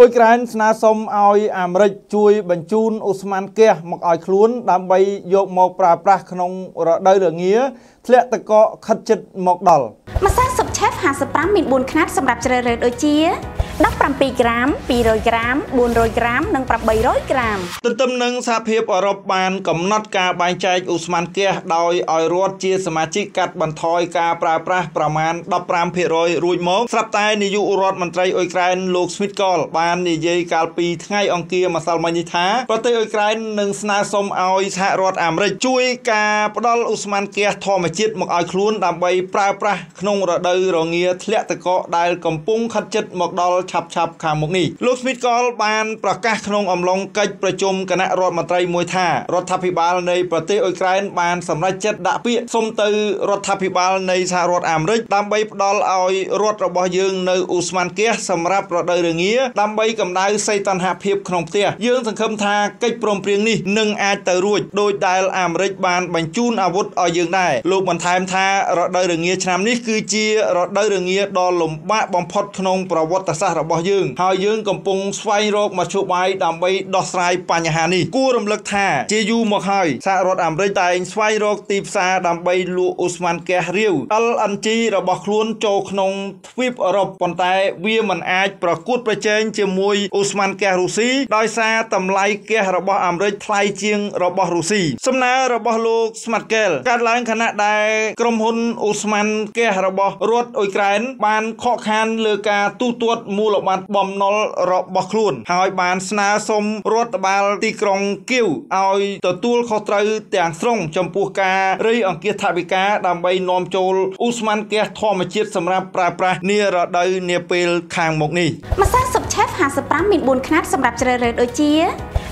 អ៊ុយក្រែនស្នើសុំឲ្យអាមេរិកជួយបញ្ជូនអូស្មန်កេះមកឲ្យខ្លួន ដើម្បីយកមកប្រើប្រាស់ក្នុងរដូវរងា ធ្លាក់ទឹកកកខិតជិតមកដល់ម្សៅ Chef 55មាន4ខ្នាតសម្រាប់ជ្រើសរើសដូចជា17ក្រាម200ក្រាម400ក្រាមនិង800ក្រាមទន្ទឹមនឹងសហភាពអឺរ៉ុបបានកំណត់ការបែងចែកឧស្ម័នហ្គាសដោយឲ្យរដ្ឋជា សមាជិកកាត់បន្ថយការប្រើប្រាស់ប្រមាណ15%រួចមកស្រាប់តែនាយករដ្ឋមន្ត្រីអ៊ុយក្រែនលោក Smith Kohl បាននិយាយកាលពីថ្ងៃអង្គារម្សិលមិញនេះថាប្រទេសអ៊ុយក្រែននឹងស្នើសុំឲ្យសហរដ្ឋអាមេរិកជួយការផ្តល់ឧស្ម័នហ្គាសធម្មជាតិមកឲ្យខ្លួនដើម្បីប្រើប្រាស់ក្នុងរដូវរងាធ្លាក់ទឹកកកដែលកំពុងខិតជិតមកដល់ឆាប់ឆាប់ខាងមុខនេះលោក Smith កលបានប្រកាសក្នុងអំឡុងកិច្ចប្រជុំគណៈរដ្ឋមន្ត្រីមួយថារដ្ឋាភិបាលនៃប្រទេសអ៊ុយក្រែន បានសម្រេចចិត្តដាក់ពាក្យសុំទៅរដ្ឋាភិបាលនៃសហរដ្ឋអាមេរិកដើម្បីផ្ដល់ឲ្យរដ្ឋរបស់យើងនៅអ៊ូស្មានគាសសម្រាប់រដូវរងាដើម្បីកម្ដៅសីតុណ្ហភាពក្នុងផ្ទះយើងសង្ឃឹមថាកិច្ចព្រមព្រៀងនេះនឹងអាចទៅរួចដោយដែលអាមេរិកបាន បញ្ជូនអាវុធឲ្យយើងដែរលោកបន្ថែមថារដូវរងាឆ្នាំនេះគឺជាររដូវរងាដ៏លំបាកបំផុតក្នុងប្រវត្តិសាស្ត្ររបស់យើងហើយយើងកំពុងស្វែងរកមធ្យោបាយដើម្បីដោះស្រាយបញ្ហានេះគួររំលឹកថា ជាយូរមកហើយសហរដ្ឋអាមេរិកតែងស្វែងរកទីផ្សារដើម្បីលក់អូស្ម៉ាន់ហ្គាសរាវ LNG របស់ខ្លួនចូលក្នុងទ្វីបអឺរ៉ុបប៉ុន្តែ វាមិនអាច ប្រកួតប្រជែងជាមួយអូស្ម៉ាន់ហ្គាសរុស្ស៊ីដោយសារតម្លៃហ្គាសរបស់អាមេរិកថ្លៃជាង របស់រុស្ស៊ីសំណើរបស់លោក Smart Kel កើតឡើងខណៈដែលក្រុមហ៊ុនអូស្ម៉ាន់ហ្គាសរបស់រដ្ឋរដ្ឋអ៊ុយក្រែន បានខកខានលើការទូទាត់មូលបត្របំណុលរបស់ខ្លួន ហើយបាន ស្នើសុំរដ្ឋបាល ទីក្រុងគៀវឲ្យ ទទួលខុសត្រូវ ទាំងស្រុង ចំពោះការរៃអង្គាសថវិកាដើម្បីនាំចូលឧស្ម័នហ្គាសធម្មជាតិសម្រាប់ប្រើប្រាស់នារដូវនាពេលខាងមុខនេះម្សិល Chef 55មាន4ខ្នាតសម្រាប់ជ្រើសរើសដូចជា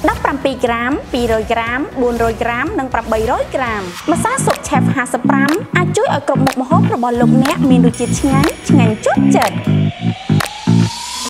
17ក្រាម200ក្រាម400ក្រាមនិង800ក្រាមម្សៅស៊ុប Chef 55អាចជួយឲ្យគ្រប់មុខម្ហូបរបស់លោកអ្នកមានរសជាតិឆ្ងាញ់ឆ្ងាញ់ជាប់ចិត្ត